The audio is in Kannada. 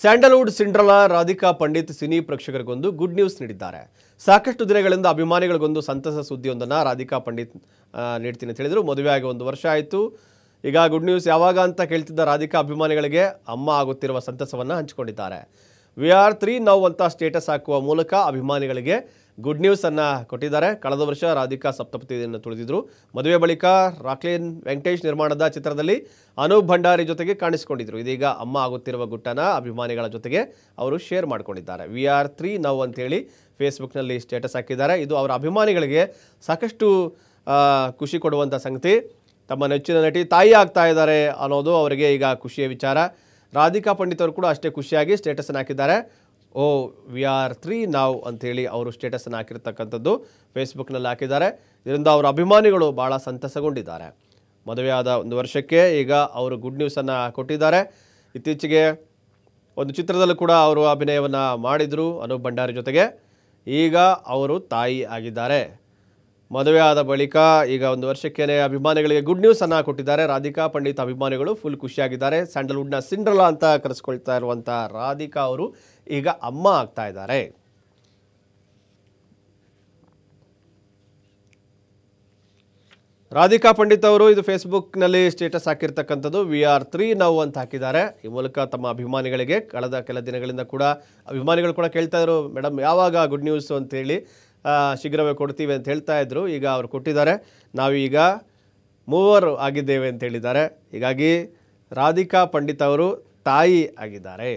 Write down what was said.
Sandalwood Cinderella Radhika Pandit cine ಪ್ರೇಕ್ಷಕರಿಗೊಂದು ಗುಡ್ ನ್ಯೂಸ್ ನೀಡಿದ್ದಾರೆ ಸಾಕಷ್ಟು ದಿನಗಳಿಂದ ಅಭಿಮಾನಿಗಳಿಗೊಂದು ಸಂತಸ ಸುದ್ದಿಯೊಂದನ್ನು ರಾಧಿಕಾ ಪಂಡಿತ್ ನೀಡ್ತೀನಿ ಅಂತ ಹೇಳಿದರು ಮದುವೆಯಾಗಿ ಒಂದು ವರ್ಷ ಆಯಿತು ಈಗ ಗುಡ್ ನ್ಯೂಸ್ ಯಾವಾಗ ಅಂತ ಕೇಳ್ತಿದ್ದ ರಾಧಿಕಾ ಅಭಿಮಾನಿಗಳಿಗೆ ಅಮ್ಮ ಆಗುತ್ತಿರುವ ಸಂತಸವನ್ನು ಹಂಚಿಕೊಂಡಿದ್ದಾರೆ ವಿ ಆರ್ ತ್ರೀ ನೌ ಅಂತ ಸ್ಟೇಟಸ್ ಹಾಕುವ ಮೂಲಕ ಅಭಿಮಾನಿಗಳಿಗೆ ಗುಡ್ ನ್ಯೂಸನ್ನು ಕೊಟ್ಟಿದ್ದಾರೆ ಕಳೆದ ವರ್ಷ ರಾಧಿಕಾ ಸಪ್ತಪತಿಯನ್ನು ತುಳಿದಿದ್ರು ಮದುವೆ ಬಳಿಕ ರಾಕ್ಲಿನ್ ವೆಂಕಟೇಶ್ ನಿರ್ಮಾಣದ ಚಿತ್ರದಲ್ಲಿ ಅನೂಪ್ ಭಂಡಾರಿ ಜೊತೆಗೆ ಕಾಣಿಸಿಕೊಂಡಿದ್ರು ಇದೀಗ ಅಮ್ಮ ಆಗುತ್ತಿರುವ ಗುಟ್ಟನ ಅಭಿಮಾನಿಗಳ ಜೊತೆಗೆ ಅವರು ಶೇರ್ ಮಾಡಿಕೊಂಡಿದ್ದಾರೆ ವಿ ಆರ್ ತ್ರೀ ನೌ ಅಂತೇಳಿ ಫೇಸ್ಬುಕ್ನಲ್ಲಿ ಸ್ಟೇಟಸ್ ಹಾಕಿದ್ದಾರೆ ಇದು ಅವರ ಅಭಿಮಾನಿಗಳಿಗೆ ಸಾಕಷ್ಟು ಖುಷಿ ಕೊಡುವಂಥ ಸಂಗತಿ ತಮ್ಮ ನೆಚ್ಚಿನ ನಟಿ ತಾಯಿ ಆಗ್ತಾ ಇದ್ದಾರೆ ಅನ್ನೋದು ಅವರಿಗೆ ಈಗ ಖುಷಿಯ ವಿಚಾರ ರಾಧಿಕಾ ಪಂಡಿತ್ ಅವರು ಕೂಡ ಅಷ್ಟೇ ಖುಷಿಯಾಗಿ ಸ್ಟೇಟಸನ್ನು ಹಾಕಿದ್ದಾರೆ ಓ ವಿ ಆರ್ ತ್ರೀ ನಾವು ಅಂಥೇಳಿ ಅವರು ಸ್ಟೇಟಸನ್ನು ಹಾಕಿರ್ತಕ್ಕಂಥದ್ದು ಫೇಸ್ಬುಕ್ನಲ್ಲಿ ಹಾಕಿದ್ದಾರೆ ಇದರಿಂದ ಅವರ ಅಭಿಮಾನಿಗಳು ಭಾಳ ಸಂತಸಗೊಂಡಿದ್ದಾರೆ ಮದುವೆಯಾದ ಒಂದು ವರ್ಷಕ್ಕೆ ಈಗ ಅವರು ಗುಡ್ ನ್ಯೂಸನ್ನು ಕೊಟ್ಟಿದ್ದಾರೆ ಇತ್ತೀಚೆಗೆ ಒಂದು ಚಿತ್ರದಲ್ಲೂ ಕೂಡ ಅವರು ಅಭಿನಯವನ್ನು ಮಾಡಿದರು ಅನೂಪ್ ಭಂಡಾರಿ ಜೊತೆಗೆ ಈಗ ಅವರು ತಾಯಿ ಆಗಿದ್ದಾರೆ ಮದುವೆ ಆದ ಬಳಿಕ ಈಗ ಒಂದು ವರ್ಷಕ್ಕೇನೆ ಅಭಿಮಾನಿಗಳಿಗೆ ಗುಡ್ ನ್ಯೂಸ್ ಅನ್ನ ಕೊಟ್ಟಿದ್ದಾರೆ ರಾಧಿಕಾ ಪಂಡಿತ್ ಅಭಿಮಾನಿಗಳು ಫುಲ್ ಖುಷಿಯಾಗಿದ್ದಾರೆ ಸ್ಯಾಂಡಲ್ವುಡ್ನ ಸಿಂಡ್ರಲಾ ಅಂತ ಕರೆಸ್ಕೊಳ್ತಾ ಇರುವಂಥ ರಾಧಿಕಾ ಅವರು ಈಗ ಅಮ್ಮ ಆಗ್ತಾ ಇದ್ದಾರೆ ರಾಧಿಕಾ ಪಂಡಿತ್ ಅವರು ಇದು ಫೇಸ್ಬುಕ್ನಲ್ಲಿ ಸ್ಟೇಟಸ್ ಹಾಕಿರ್ತಕ್ಕಂಥದ್ದು ವಿ ಆರ್ ತ್ರೀ ನೌ ಅಂತ ಹಾಕಿದ್ದಾರೆ ಈ ಮೂಲಕ ತಮ್ಮ ಅಭಿಮಾನಿಗಳಿಗೆ ಕಳೆದ ಕೆಲ ದಿನಗಳಿಂದ ಕೂಡ ಅಭಿಮಾನಿಗಳು ಕೂಡ ಕೇಳ್ತಾ ಇದ್ರು ಮೇಡಮ್ ಯಾವಾಗ ಗುಡ್ ನ್ಯೂಸ್ ಅಂತೇಳಿ ಶೀಘ್ರವೇ ಕೊಡ್ತೀವಿ ಅಂತ ಹೇಳ್ತಾ ಇದ್ದರು ಈಗ ಅವರು ಕೊಟ್ಟಿದ್ದಾರೆ ನಾವೀಗ ಮೂವರು ಆಗಿದ್ದೇವೆ ಅಂತ ಹೇಳಿದ್ದಾರೆ ಹೀಗಾಗಿ ರಾಧಿಕಾ ಪಂಡಿತ್ ಅವರು ತಾಯಿ ಆಗಿದ್ದಾರೆ